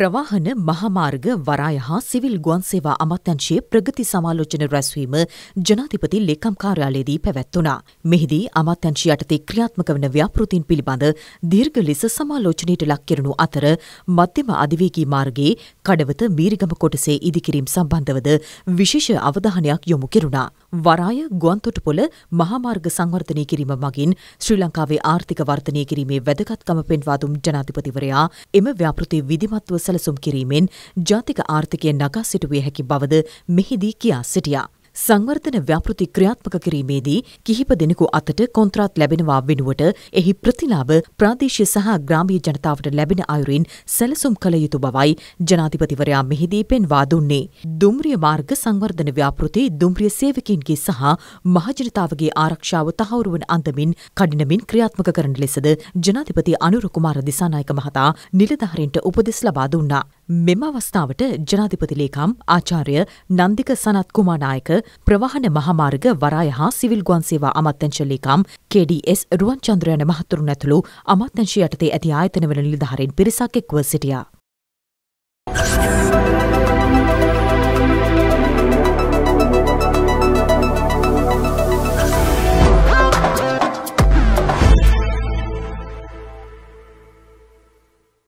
ප්‍රවාහන මහමාර්ග වරාය හා සිවිල් ගුවන් සේවා අමාත්‍යංශයේ ප්‍රගති සමාලෝචන රැස්වීම ජනාධිපති ලේකම් කාර්යාලයේදී පැවැත්වුණා. මෙහිදී අමාත්‍යංශය යටතේ ක්‍රියාත්මක වන ව්‍යාපෘතීන් පිළිබඳ දීර්ඝ ලෙස සමාලෝචනයට ලක් කෙරුණු අතර මධ්‍යම අධිවේගී මාර්ගයේ කඩවත මීරිගම කොටසේ ඉදිකිරීම සම්බන්ධවද විශේෂ අවධානයක් යොමු කෙරුණා. වරාය ගුවන්තොටුපොළ මහාමාර්ග සංවර්ධනය කිරීම මගින් ශ්‍රී ලංකාවේ ආර්ථික වර්ධනය කිරීමේ වැදගත්කම පෙන්වා දුම් ජනාධිපතිවරයා එම ව්‍යාපෘති විධිමත්ව සැලසුම් කිරීමෙන් ජාතික ආර්ථිකය නගා සිටුවිය හැකි බවද මෙහිදී කියා සිටියා. සංවර්ධන ව්‍යාපෘති ක්‍රියාත්මක කිරීමේදී කිහිප දෙනෙකු අතට කොන්ත්‍රාත් ලැබෙනවා වෙනුවට එහි ප්‍රතිලාභ ප්‍රාදේශීය සහ ග්‍රාමීය ජනතාවට ලැබෙන අයුරින් සැලසුම් කළ යුතු බවයි ජනාධිපතිවරයා මෙහිදී පෙන්වා දුන්නේ. දුම්රිය මාර්ග සංවර්ධන ව්‍යාපෘති දුම්රිය සේවකයින්ගේ සහ මහජනතාවගේ ආරක්ෂාව තහවුරු වන අන්දමින් කඩිනමින් ක්‍රියාත්මක කරන ලෙසද ජනාධිපති අනුර කුමාර දිසානායක මහතා නිලධාරීන්ට උපදෙස් ලබා දුන්නා. මෙම අවස්ථාවට ජනාධිපති ලේකම් ආචාර්ය නන්දික සනත් කුමානායක ප්‍රවාහන මහමාර්ග වරාය හා සිවිල් ගුවන් සේවා අමාත්‍යංශ ලේකම් KDS රුවන්චන්ද්‍රයන මහතුරුන් ඇතුළු අමාත්‍යංශ යටතේ ඇති ආයතනවල නිලධාරීන් පිරිසක් එක්ව සිටියා.